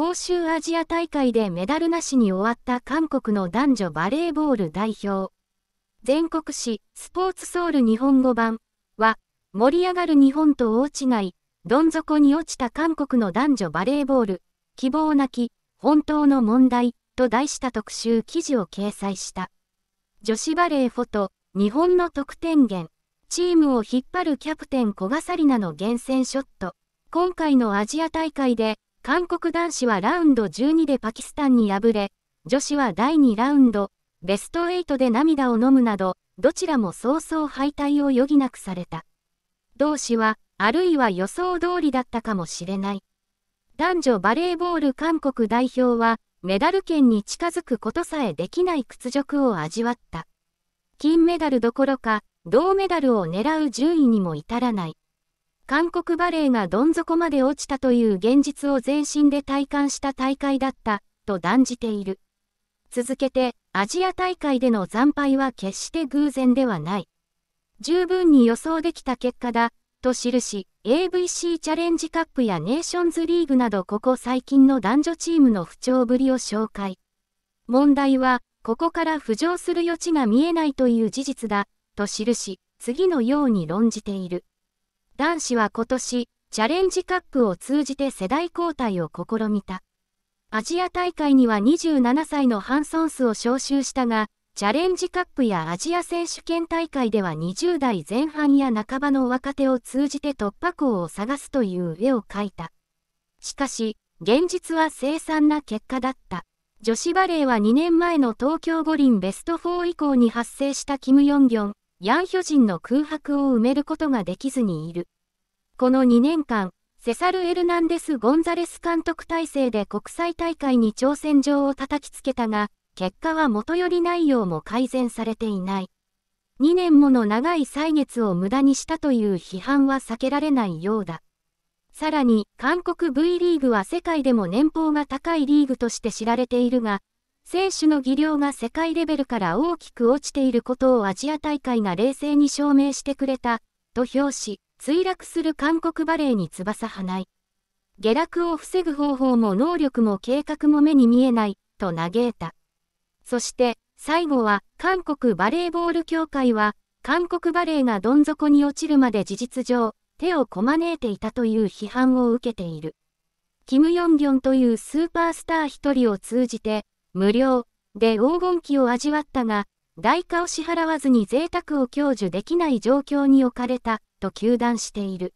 杭州アジア大会でメダルなしに終わった韓国の男女バレーボール代表。全国紙スポーツソウル日本語版は、盛り上がる日本と大違い、どん底に落ちた韓国の男女バレーボール、希望なき、本当の問題と題した特集記事を掲載した。女子バレーフォト、日本の得点源、チームを引っ張るキャプテン古賀紗理那の厳選ショット。今回のアジア大会で韓国男子はラウンド12でパキスタンに敗れ、女子は第2ラウンド、ベスト8で涙を飲むなど、どちらも早々敗退を余儀なくされた。同志は、あるいは予想通りだったかもしれない。男女バレーボール韓国代表は、メダル圏に近づくことさえできない屈辱を味わった。金メダルどころか、銅メダルを狙う順位にも至らない。韓国バレーがどん底まで落ちたという現実を全身で体感した大会だった、と断じている。続けて、アジア大会での惨敗は決して偶然ではない。十分に予想できた結果だ、と記し、AVC チャレンジカップやネーションズリーグなどここ最近の男女チームの不調ぶりを紹介。問題は、ここから浮上する余地が見えないという事実だ、と記し、次のように論じている。男子は今年、チャレンジカップを通じて世代交代を試みた。アジア大会には27歳のハンソンスを招集したが、チャレンジカップやアジア選手権大会では20代前半や半ばの若手を通じて突破口を探すという絵を描いた。しかし、現実は凄惨な結果だった。女子バレーは2年前の東京五輪ベスト4以降に発生したキム・ヨンギョン、ヤンヒョジンの空白を埋めることができずにいる。この2年間、セサル・エルナンデス・ゴンザレス監督体制で国際大会に挑戦状を叩きつけたが、結果は元より内容も改善されていない。2年もの長い歳月を無駄にしたという批判は避けられないようだ。さらに、韓国 V リーグは世界でも年俸が高いリーグとして知られているが、選手の技量が世界レベルから大きく落ちていることをアジア大会が冷静に証明してくれた、と評し、墜落する韓国バレーに翼はない。下落を防ぐ方法も能力も計画も目に見えない、と嘆いた。そして、最後は、韓国バレーボール協会は、韓国バレーがどん底に落ちるまで事実上、手をこまねいていたという批判を受けている。キム・ヨンギョンというスーパースター一人を通じて、無料で黄金期を味わったが、代価を支払わずに贅沢を享受できない状況に置かれたと糾弾している。